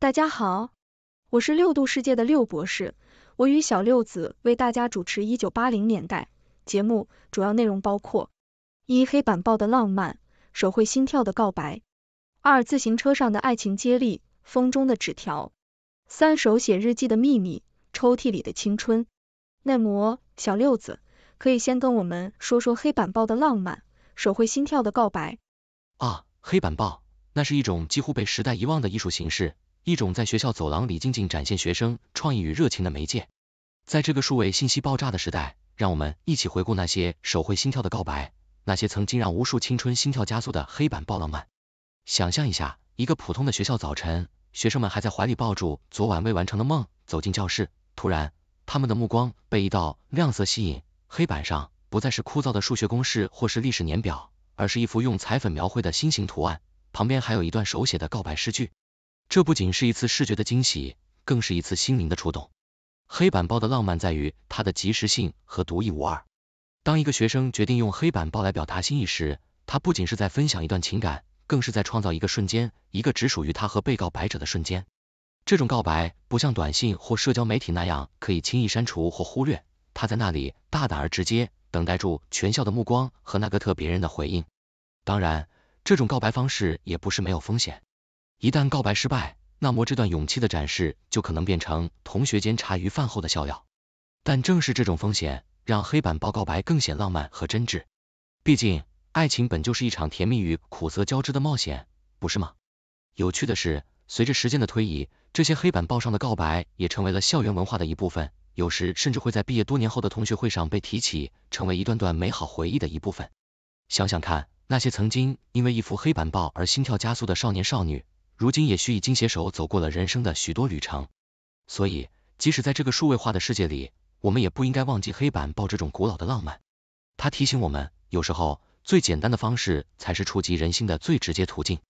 大家好，我是六度世界的六博士，我与小六子为大家主持一九八零年代节目，主要内容包括：一、黑板报的浪漫，手绘心跳的告白；二、自行车上的爱情接力，风中的纸条；三、手写日记的秘密，抽屉里的青春。那么小六子，可以先跟我们说说黑板报的浪漫，手绘心跳的告白。啊，黑板报，那是一种几乎被时代遗忘的艺术形式。一种在学校走廊里静静展现学生创意与热情的媒介。在这个数位信息爆炸的时代，让我们一起回顾那些手绘心跳的告白，那些曾经让无数青春心跳加速的黑板报浪漫。想象一下，一个普通的学校早晨，学生们还在怀里抱住昨晚未完成的梦走进教室，突然，他们的目光被一道亮色吸引。黑板上不再是枯燥的数学公式或是历史年表，而是一幅用彩粉描绘的心形图案，旁边还有一段手写的告白诗句。这不仅是一次视觉的惊喜，更是一次心灵的触动。黑板报的浪漫在于它的即时性和独一无二。当一个学生决定用黑板报来表达心意时，他不仅是在分享一段情感，更是在创造一个瞬间，一个只属于他和被告白者的瞬间。这种告白不像短信或社交媒体那样可以轻易删除或忽略，他在那里大胆而直接，等待住全校的目光和那个特别人的回应。当然，这种告白方式也不是没有风险。一旦告白失败，那么这段勇气的展示就可能变成同学间茶余饭后的笑料。但正是这种风险，让黑板报告白更显浪漫和真挚。毕竟，爱情本就是一场甜蜜与苦涩交织的冒险，不是吗？有趣的是，随着时间的推移，这些黑板报上的告白也成为了校园文化的一部分，有时甚至会在毕业多年后的同学会上被提起，成为一段段美好回忆的一部分。想想看，那些曾经因为一幅黑板报而心跳加速的少年少女。如今也需已经携手走过了人生的许多旅程，所以即使在这个数位化的世界里，我们也不应该忘记黑板报这种古老的浪漫。它提醒我们，有时候最简单的方式才是触及人心的最直接途径。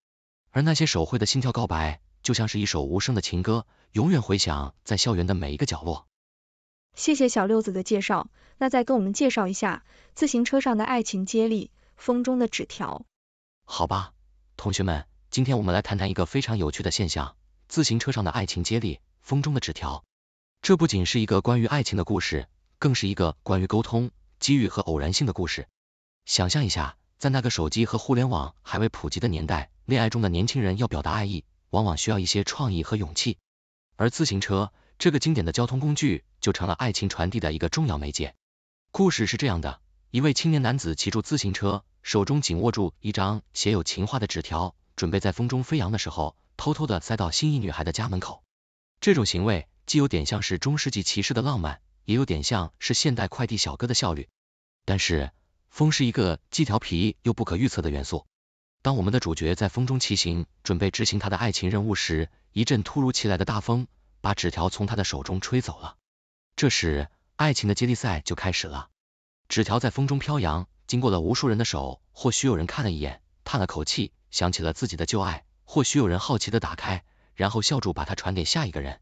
而那些手绘的心跳告白，就像是一首无声的情歌，永远回响在校园的每一个角落。谢谢小六子的介绍，那再跟我们介绍一下自行车上的爱情接力，风中的纸条。好吧，同学们。今天我们来谈谈一个非常有趣的现象：自行车上的爱情接力，风中的纸条。这不仅是一个关于爱情的故事，更是一个关于沟通、机遇和偶然性的故事。想象一下，在那个手机和互联网还未普及的年代，恋爱中的年轻人要表达爱意，往往需要一些创意和勇气。而自行车这个经典的交通工具，就成了爱情传递的一个重要媒介。故事是这样的：一位青年男子骑住自行车，手中紧握住一张写有情话的纸条。准备在风中飞扬的时候，偷偷的塞到心仪女孩的家门口。这种行为既有点像是中世纪骑士的浪漫，也有点像是现代快递小哥的效率。但是，风是一个既调皮又不可预测的元素。当我们的主角在风中骑行，准备执行他的爱情任务时，一阵突如其来的大风把纸条从他的手中吹走了。这时，爱情的接力赛就开始了。纸条在风中飘扬，经过了无数人的手，或许有人看了一眼，叹了口气。想起了自己的旧爱，或许有人好奇的打开，然后笑住把它传给下一个人。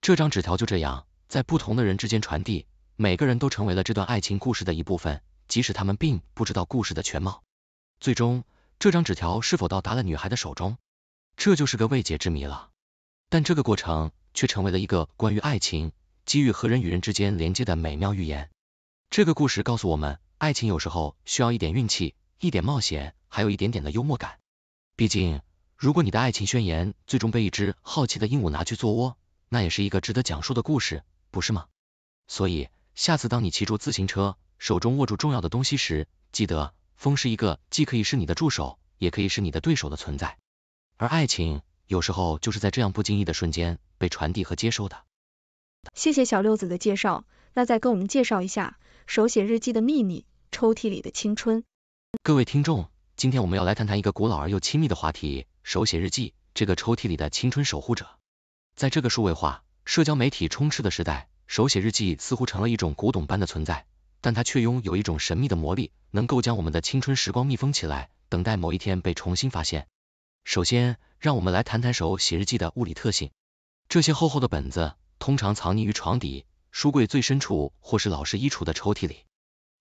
这张纸条就这样在不同的人之间传递，每个人都成为了这段爱情故事的一部分，即使他们并不知道故事的全貌。最终，这张纸条是否到达了女孩的手中，这就是个未解之谜了。但这个过程却成为了一个关于爱情、机遇和人与人之间连接的美妙寓言。这个故事告诉我们，爱情有时候需要一点运气、一点冒险，还有一点点的幽默感。毕竟，如果你的爱情宣言最终被一只好奇的鹦鹉拿去做窝，那也是一个值得讲述的故事，不是吗？所以，下次当你骑住自行车，手中握住重要的东西时，记得，风是一个既可以是你的助手，也可以是你的对手的存在。而爱情，有时候就是在这样不经意的瞬间被传递和接收的。谢谢小六子的介绍，那再跟我们介绍一下手写日记的秘密，抽屉里的青春。各位听众。今天我们要来谈谈一个古老而又亲密的话题——手写日记，这个抽屉里的青春守护者。在这个数位化、社交媒体充斥的时代，手写日记似乎成了一种古董般的存在，但它却拥有一种神秘的魔力，能够将我们的青春时光密封起来，等待某一天被重新发现。首先，让我们来谈谈手写日记的物理特性。这些厚厚的本子通常藏匿于床底、书柜最深处，或是老式衣橱的抽屉里。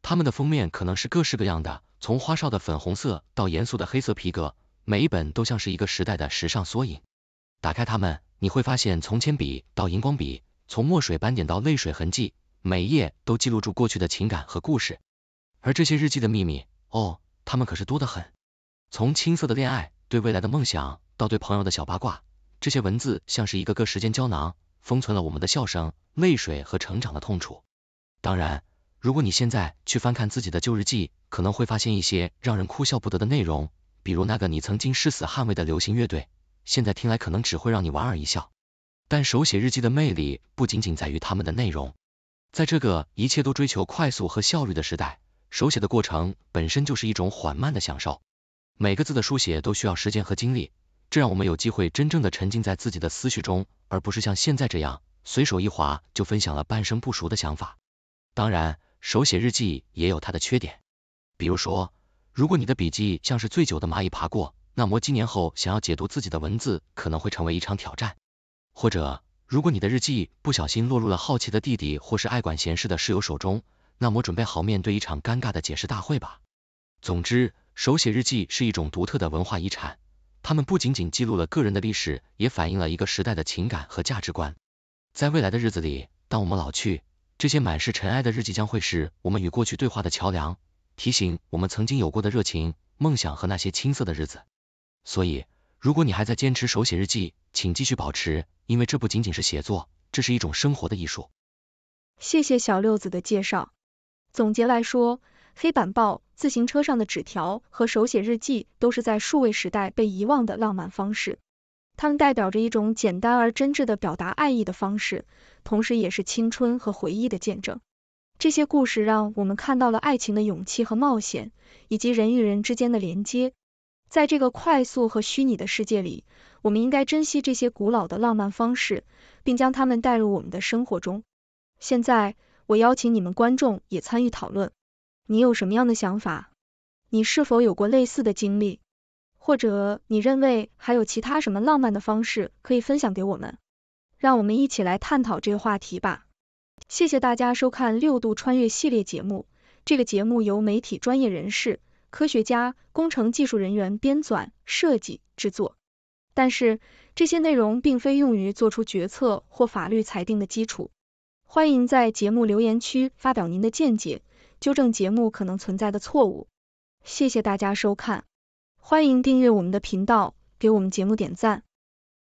他们的封面可能是各式各样的，从花哨的粉红色到严肃的黑色皮革，每一本都像是一个时代的时尚缩影。打开它们，你会发现从铅笔到荧光笔，从墨水斑点到泪水痕迹，每页都记录住过去的情感和故事。而这些日记的秘密，哦，它们可是多得很。从青涩的恋爱、对未来的梦想到对朋友的小八卦，这些文字像是一个个时间胶囊，封存了我们的笑声、泪水和成长的痛楚。当然。如果你现在去翻看自己的旧日记，可能会发现一些让人哭笑不得的内容，比如那个你曾经誓死捍卫的流行乐队，现在听来可能只会让你莞尔一笑。但手写日记的魅力不仅仅在于他们的内容，在这个一切都追求快速和效率的时代，手写的过程本身就是一种缓慢的享受。每个字的书写都需要时间和精力，这让我们有机会真正的沉浸在自己的思绪中，而不是像现在这样随手一划就分享了半生不熟的想法。当然。手写日记也有它的缺点，比如说，如果你的笔记像是醉酒的蚂蚁爬过，那么几年后想要解读自己的文字可能会成为一场挑战。或者，如果你的日记不小心落入了好奇的弟弟或是爱管闲事的室友手中，那么准备好面对一场尴尬的解释大会吧。总之，手写日记是一种独特的文化遗产，它们不仅仅记录了个人的历史，也反映了一个时代的情感和价值观。在未来的日子里，当我们老去，这些满是尘埃的日记将会是我们与过去对话的桥梁，提醒我们曾经有过的热情、梦想和那些青涩的日子。所以，如果你还在坚持手写日记，请继续保持，因为这不仅仅是写作，这是一种生活的艺术。谢谢小六子的介绍。总结来说，黑板报、自行车上的纸条和手写日记都是在数位时代被遗忘的浪漫方式。它们代表着一种简单而真挚的表达爱意的方式，同时也是青春和回忆的见证。这些故事让我们看到了爱情的勇气和冒险，以及人与人之间的连接。在这个快速和虚拟的世界里，我们应该珍惜这些古老的浪漫方式，并将它们带入我们的生活中。现在，我邀请你们观众也参与讨论：你有什么样的想法？你是否有过类似的经历？或者你认为还有其他什么浪漫的方式可以分享给我们？让我们一起来探讨这个话题吧。谢谢大家收看六度穿越系列节目。这个节目由媒体专业人士、科学家、工程技术人员编纂、设计、制作，但是这些内容并非用于做出决策或法律裁定的基础。欢迎在节目留言区发表您的见解，纠正节目可能存在的错误。谢谢大家收看。欢迎订阅我们的频道，给我们节目点赞。